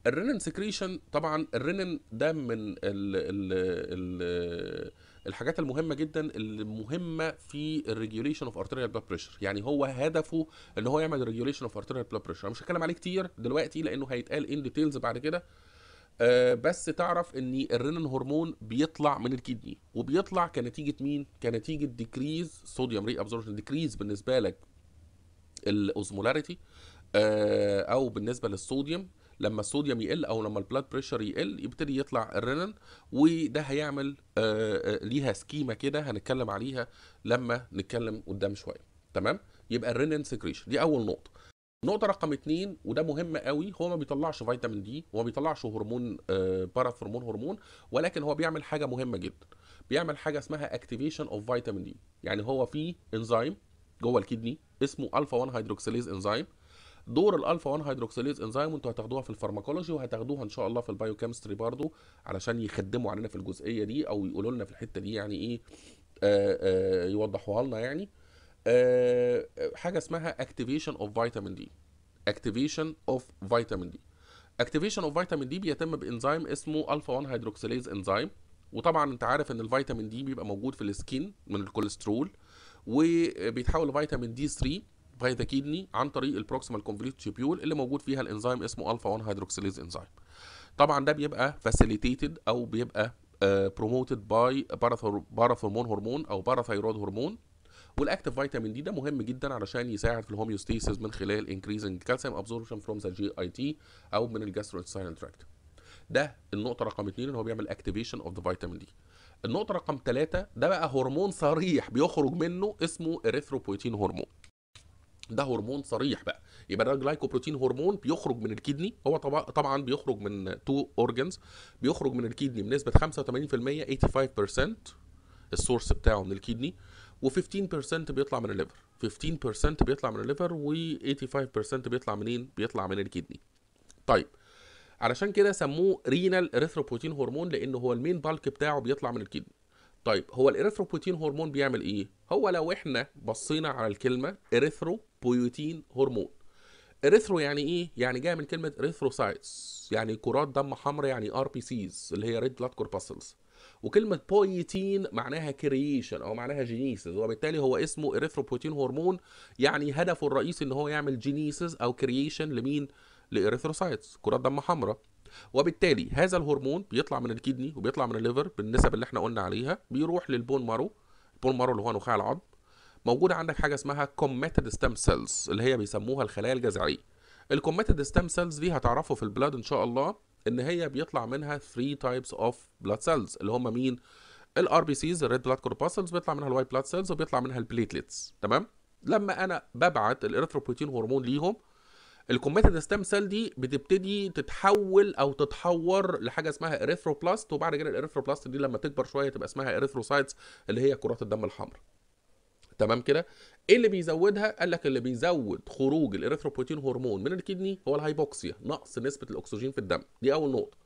الرنين سكريشن طبعا الرنين ده من الـ الـ الـ الحاجات المهمه جدا المهمه في الريجوليشن اوف ارتيريال بلاد بريشر يعني هو هدفه ان هو يعمل ريجوليشن اوف ارتيريال بلاد بريشر انا مش هتكلم عليه كتير دلوقتي لانه هيتقال ان ديتيلز بعد كده آه، بس تعرف ان الرينين هرمون بيطلع من الكدني وبيطلع كنتيجه مين كنتيجه ديكريز صوديوم ري ابزوربشن ديكريز بالنسبه لك الاوزمولاريتي آه، او بالنسبه للصوديوم لما الصوديوم يقل او لما البلاد بريشر يقل يبتدي يطلع الرنين وده هيعمل آه، ليها سكيما كده هنتكلم عليها لما نتكلم قدام شويه تمام يبقى الرنين سكريشن دي اول نقطه نقطه رقم اتنين وده مهم قوي هو ما بيطلعش فيتامين دي وما بيطلعش هرمون آه باراثرمون هرمون ولكن هو بيعمل حاجه مهمه جدا بيعمل حاجه اسمها اكتيفيشن اوف فيتامين دي يعني هو في انزيم جوه الكدني اسمه الفا 1 هيدروكسيليز انزيم دور الالفا 1 هيدروكسيليز انزيم وانتوا هتاخدوها في الفارماكولوجي وهتاخدوها ان شاء الله في البايوكيمستري برضو علشان يخدموا علينا في الجزئيه دي او يقولوا لنا في الحته دي يعني ايه آآ آه، آآ آه، يوضحوها لنا يعني آه، حاجه اسمها اكتيفيشن اوف فيتامين دي اكتيفيشن اوف فيتامين دي اكتيفيشن اوف فيتامين دي بيتم بانزيم اسمه الفا 1 هيدروكسيليز انزيم وطبعا انت عارف ان الفيتامين دي بيبقى موجود في السكين من الكوليسترول وبيتحول لفيتامين دي 3 فيا ذا كيدني عن طريق البروكسيمال كونفوليت تيبيول اللي موجود فيها الانزيم اسمه الفا 1 هيدروكسيليز انزيم طبعا ده بيبقى فاسيليتيتد او بيبقى بروموتد باي باراثورمون هرمون او باراثايرويد هرمون والاكتيف فيتامين دي ده مهم جدا علشان يساعد في الهوميوستيسيس من خلال انكريزنج كالسيوم ابزوربشن فروم ذا جي اي تي او من الجاستروانترينال تراكت ده النقطه رقم اثنين ان هو بيعمل اكتيفيشن اوف ذا فيتامين دي النقطه رقم ثلاثة ده بقى هرمون صريح بيخرج منه اسمه اريثروبويتين هرمون ده هرمون صريح بقى يبقى ده جلايكوبروتين هرمون بيخرج من الكدني هو طبعا طبعا بيخرج من تو اورجنز بيخرج من الكدني بنسبه 85% 85% السورس بتاعه من الكدني و15% بيطلع من الليفر 15% بيطلع من الليفر و85% بيطلع منين بيطلع من الكدني طيب علشان كده سموه رينال اريثروبوتين هرمون لان هو المين بالك بتاعه بيطلع من الكدني طيب هو الاريثروبوتين هرمون بيعمل ايه هو لو احنا بصينا على الكلمه اريثروبوتين هرمون اريثرو يعني ايه يعني جايه من كلمه اريثروسايتس يعني كرات دم حمراء يعني ار بي سيز اللي هي ريد بلاد كوربسلز وكلمه بويتين معناها كرييشن او معناها جينيسز وبالتالي هو اسمه إريثروبوتين هرمون يعني هدفه الرئيسي ان هو يعمل جينيسز او كرييشن لمين لاريثروسايتس كرات دم حمراء وبالتالي هذا الهرمون بيطلع من الكدني وبيطلع من الليفر بالنسب اللي احنا قلنا عليها بيروح للبون مارو البون مارو اللي هو نخاع العظم موجودة عندك حاجه اسمها كوميتد ستام سيلز اللي هي بيسموها الخلايا الجذعيه الكوميتد ستام سيلز دي هتعرفوا في البلاد ان شاء الله ان هي بيطلع منها 3 تايبس اوف بلاد سيلز اللي هم مين الار بي سيز الريد بلاد كوربسلز بيطلع منها الوايت بلاد سيلز وبيطلع منها البليتلتس تمام لما انا ببعت الاريثروبويتين هرمون ليهم الكوميتد ستام سيل دي بتبتدي تتحول او تتحور لحاجه اسمها اريثروبلاست وبعد كده الاريثروبلاست دي لما تكبر شويه تبقى اسمها اريثروسايتس اللي هي كرات الدم الحمراء تمام كده ايه اللي بيزودها قال لك اللي بيزود خروج الاريثروبوتين هرمون من الكدني هو الهايبوكسيا نقص نسبه الاكسجين في الدم دي اول نقطه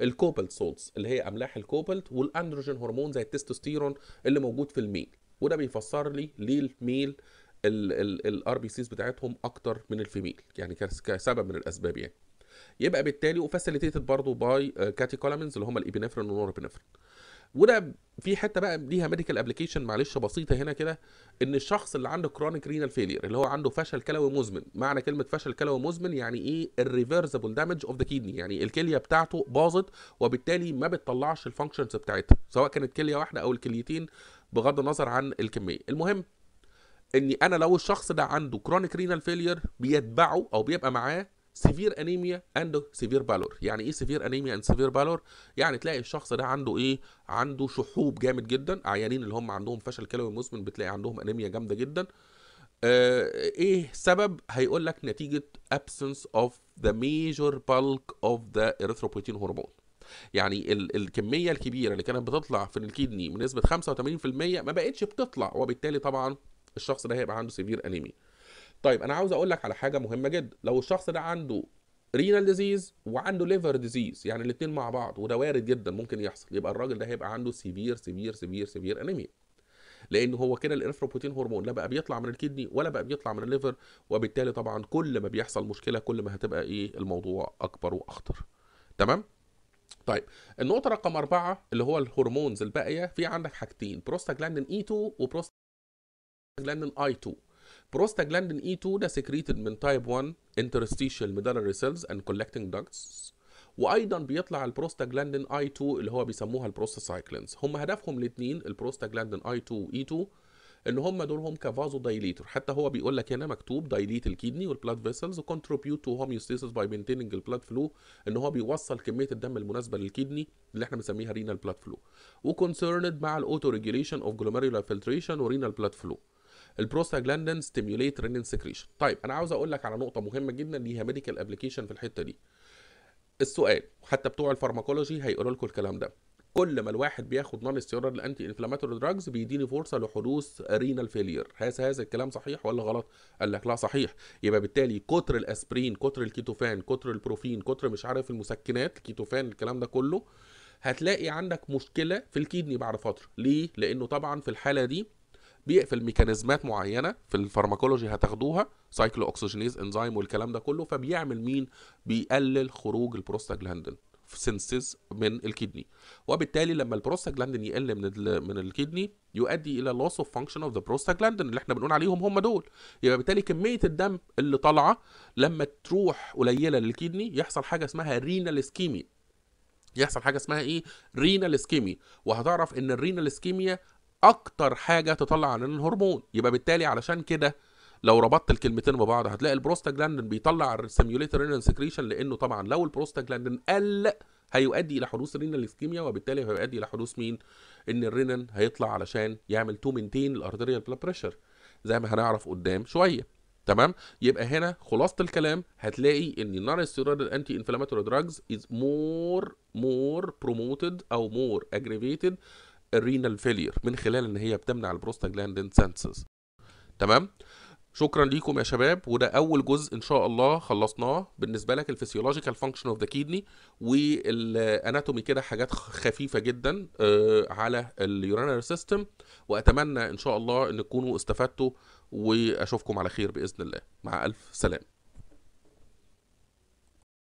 الكوبالت سولتس اللي هي املاح الكوبالت والاندروجين هرمون زي التستوستيرون اللي موجود في الميل وده بيفسر لي ليه الميل الار بي سيز بتاعتهم اكتر من الفيميل يعني كسبب من الاسباب يعني يبقى بالتالي وفاسيليتيتد برضه باي آه، كاتيكولامينز اللي هم الابينفرين والنوربينفرين وده في حته بقى ليها ميديكال ابلكيشن معلش بسيطه هنا كده ان الشخص اللي عنده كرونيك رينال فيلير اللي هو عنده فشل كلوي مزمن معنى كلمه فشل كلوي مزمن يعني ايه الريفرسبل دامج اوف ذا كيدني يعني الكليه بتاعته باظت وبالتالي ما بتطلعش الفانكشنز بتاعتها سواء كانت كليه واحده او الكليتين بغض النظر عن الكميه المهم اني انا لو الشخص ده عنده كرونيك رينال فيلير بيتبعه او بيبقى معاه سيفير انيميا اند سيفير بالور يعني ايه سيفير انيميا اند سيفير بالور يعني تلاقي الشخص ده عنده ايه عنده شحوب جامد جدا عيانين اللي هم عندهم فشل كلوي مزمن بتلاقي عندهم انيميا جامده جدا آه ايه سبب هيقول لك نتيجه ابسنس اوف ذا ميجور بالك اوف ذا اريثروبوتين هرمون يعني ال الكميه الكبيره اللي كانت بتطلع في الكدني بنسبه 85% ما بقتش بتطلع وبالتالي طبعا الشخص ده هيبقى عنده سيفير انيميا طيب انا عاوز اقول لك على حاجه مهمه جدا لو الشخص ده عنده رينال ديزيز وعنده ليفر ديزيز يعني الاثنين مع بعض وده وارد جدا ممكن يحصل يبقى الراجل ده هيبقى عنده سيفير سيفير سيفير سيفير انيميا لان هو كده الارثروبوتين هرمون لا بقى بيطلع من الكدني ولا بقى بيطلع من الليفر وبالتالي طبعا كل ما بيحصل مشكله كل ما هتبقى ايه الموضوع اكبر واخطر تمام طيب النقطة رقم أربعة اللي هو الهرمونز الباقية في عندك حاجتين بروستاجلاندين اي 2 وبروستاجلاندين اي 2 بروستاجلاندين اي 2 ده سكريتد من تايب 1 انترستيشال ميدالري سيلز اند كولكتنج دكتس وايضا بيطلع البروستاجلاندين اي 2 اللي هو بيسموها البروستاسايكلينز هم هدفهم الاثنين البروستاجلاندين اي 2 واي 2 ان هم دولهم كفازو دايليتور حتى هو بيقول لك هنا مكتوب دايليت الكيدني والبلاد فيسلز وكونتريبيوت تو هوميوستاسيس باي مينتيننج البلاد فلو ان هو بيوصل كميه الدم المناسبه للكيدني اللي احنا بنسميها رينال بلاد فلو وكونسيرند مع الاوتو ريجوليشن اوف جلوميريولار فلتريشن ورينال بلاد فلو البروستاجلاندين ستيميوليت رينين سكريشن طيب انا عاوز اقول لك على نقطه مهمه جدا ليها ميديكال ابلكيشن في الحته دي السؤال حتى بتوع الفارماكولوجي هيقولوا لكم الكلام ده كل ما الواحد بياخد نون ستيرويد الانتي انفلاماتوري دراجز بيديني فرصه لحدوث رينال فيلير هذا هذا الكلام صحيح ولا غلط قال لك لا صحيح يبقى بالتالي كتر الاسبرين كتر الكيتوفان كتر البروفين كتر مش عارف المسكنات الكيتوفان الكلام ده كله هتلاقي عندك مشكله في الكيدني بعد فتره ليه لانه طبعا في الحاله دي بيقفل ميكانيزمات معينه في الفارماكولوجي هتاخدوها سايكلو اوكسجينيز انزيم والكلام ده كله فبيعمل مين بيقلل خروج البروستاجلاندين سينسز من الكدني وبالتالي لما البروستاجلاندين يقل من من الكدني يؤدي الى لوس اوف فانكشن اوف ذا بروستاجلاندين اللي احنا بنقول عليهم هم دول يبقى بالتالي كميه الدم اللي طالعه لما تروح قليله للكدني يحصل حاجه اسمها رينال اسكيميا يحصل حاجه اسمها ايه رينال اسكيميا وهتعرف ان الرينال اسكيميا اكتر حاجه تطلع عننا الهرمون يبقى بالتالي علشان كده لو ربطت الكلمتين ببعض هتلاقي البروستاجلاندين بيطلع السيميوليت رينال سكريشن لانه طبعا لو البروستاجلاندين قل هيؤدي الى حدوث رينال اسكيميا وبالتالي هيؤدي الى حدوث مين ان الرينال هيطلع علشان يعمل تو مينتين الارتيريال بلا بريشر زي ما هنعرف قدام شويه تمام يبقى هنا خلاصه الكلام هتلاقي ان النار ستيرويد الانتي انفلاماتوري دراجز از مور مور بروموتد او مور اجريفيتد الرينال فيلير من خلال ان هي بتمنع البروستاجلاندين سنسز تمام شكرا ليكم يا شباب وده اول جزء ان شاء الله خلصناه بالنسبه لك الفسيولوجيكال فانكشن اوف ذا كيدني والاناتومي كده حاجات خفيفه جدا آه، على اليورينري سيستم واتمنى ان شاء الله ان تكونوا استفدتوا واشوفكم على خير باذن الله مع الف سلامه